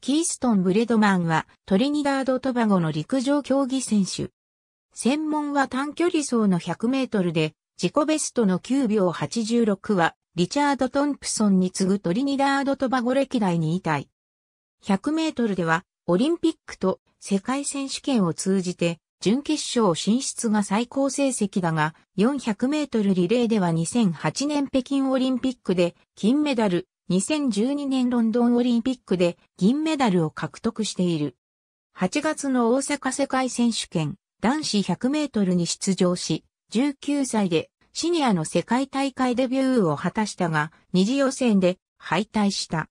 キーストン・ブレドマンはトリニダード・トバゴの陸上競技選手。専門は短距離走の100メートルで自己ベストの9秒86はリチャード・トンプソンに次ぐトリニダード・トバゴ歴代に位たい。100メートルではオリンピックと世界選手権を通じて準決勝進出が最高成績だが400メートルリレーでは2008年北京オリンピックで金メダル、2012年ロンドンオリンピックで銀メダルを獲得している。8月の大阪世界選手権男子100メートルに出場し、19歳でシニアの世界大会デビューを果たしたが、二次予選で敗退した。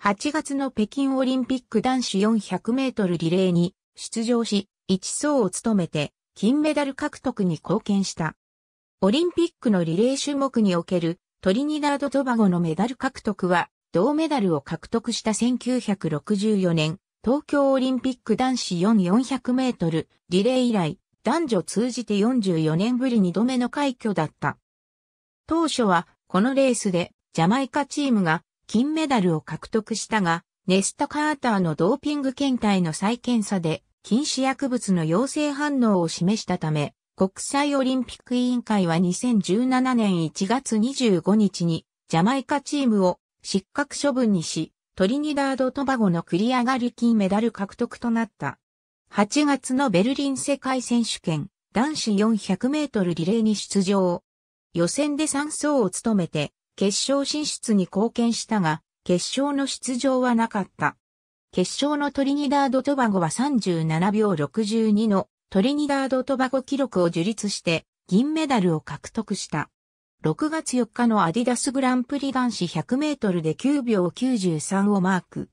8月の北京オリンピック男子400メートルリレーに出場し、1走を務めて金メダル獲得に貢献した。オリンピックのリレー種目におけるトリニダード・トバゴのメダル獲得は、銅メダルを獲得した1964年、東京オリンピック男子4400メートルリレー以来、男女通じて44年ぶり2度目の快挙だった。当初は、このレースで、ジャマイカチームが金メダルを獲得したが、ネスタ・カーターのドーピング検体の再検査で、禁止薬物の陽性反応を示したため、国際オリンピック委員会は2017年1月25日にジャマイカチームを失格処分にし、トリニダード・トバゴの繰り上がり金メダル獲得となった。8月のベルリン世界選手権男子400メートルリレーに出場。予選で3走を務めて決勝進出に貢献したが、決勝の出場はなかった。決勝のトリニダード・トバゴは37秒62のトリニダード・トバゴ記録を樹立して銀メダルを獲得した。6月4日のアディダスグランプリ男子100メートルで9秒93をマーク。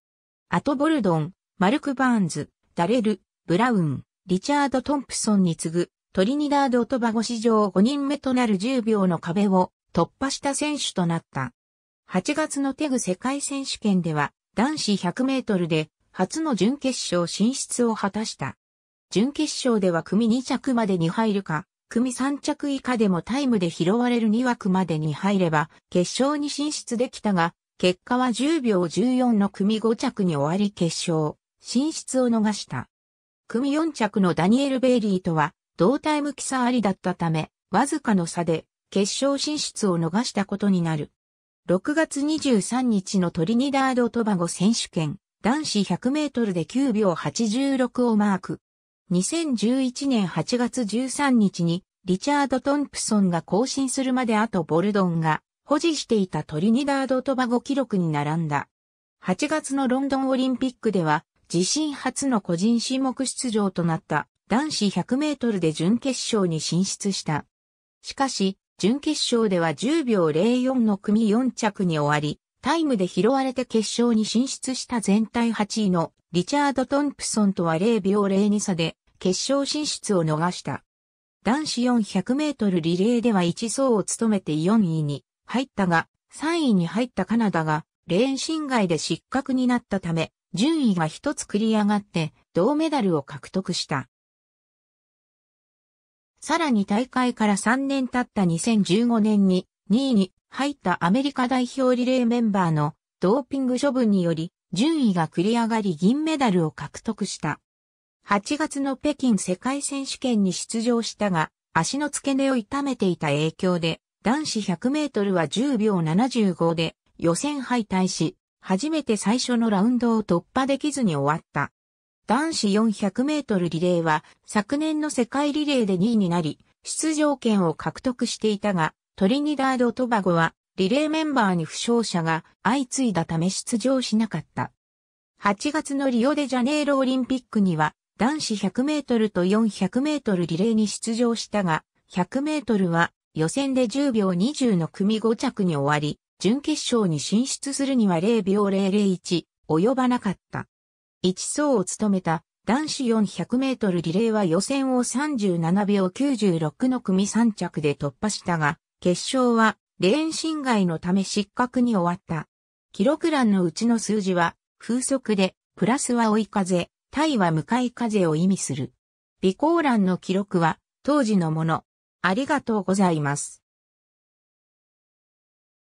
アト・ボルドン、マルク・バーンズ、ダレル、ブラウン、リチャード・トンプソンに次ぐトリニダード・トバゴ史上5人目となる10秒の壁を突破した選手となった。8月のテグ世界選手権では男子100メートルで初の準決勝進出を果たした。準決勝では組2着までに入るか、組3着以下でもタイムで拾われる2枠までに入れば、決勝に進出できたが、結果は10秒14の組5着に終わり決勝、進出を逃した。組4着のダニエル・ベイリーとは、同タイム記差ありだったため、わずかの差で、決勝進出を逃したことになる。6月23日のトリニダード・トバゴ選手権、男子100メートルで9秒86をマーク。2011年8月13日にリチャード・トンプソンが更新するまであとボルドンが保持していたトリニダード・トバゴ記録に並んだ。8月のロンドンオリンピックでは自身初の個人種目出場となった男子100メートルで準決勝に進出した。しかし、準決勝では10秒04の組4着に終わり、タイムで拾われて決勝に進出した全体8位のリチャード・トンプソンとは0秒02差で決勝進出を逃した。男子400メートルリレーでは1走を務めて4位に入ったが、3位に入ったカナダがレーン侵害で失格になったため、順位が一つ繰り上がって銅メダルを獲得した。さらに大会から3年経った2015年に2位に入ったアメリカ代表リレーメンバーのドーピング処分により順位が繰り上がり銀メダルを獲得した。8月の北京世界選手権に出場したが、足の付け根を痛めていた影響で、男子100メートルは10秒75で予選敗退し、初めて最初のラウンドを突破できずに終わった。男子400メートルリレーは昨年の世界リレーで2位になり、出場権を獲得していたが、トリニダード・トバゴはリレーメンバーに負傷者が相次いだため出場しなかった。8月のリオデジャネイロオリンピックには男子100メートルと400メートルリレーに出場したが、100メートルは予選で10秒20の組5着に終わり、準決勝に進出するには0秒001及ばなかった。1走を務めた男子400メートルリレーは予選を37秒96の組3着で突破したが、決勝はレーン侵害のため失格に終わった。記録欄のうちの数字は、風速で、プラスは追い風、対は向かい風を意味する。備考欄の記録は、当時のもの。ありがとうございます。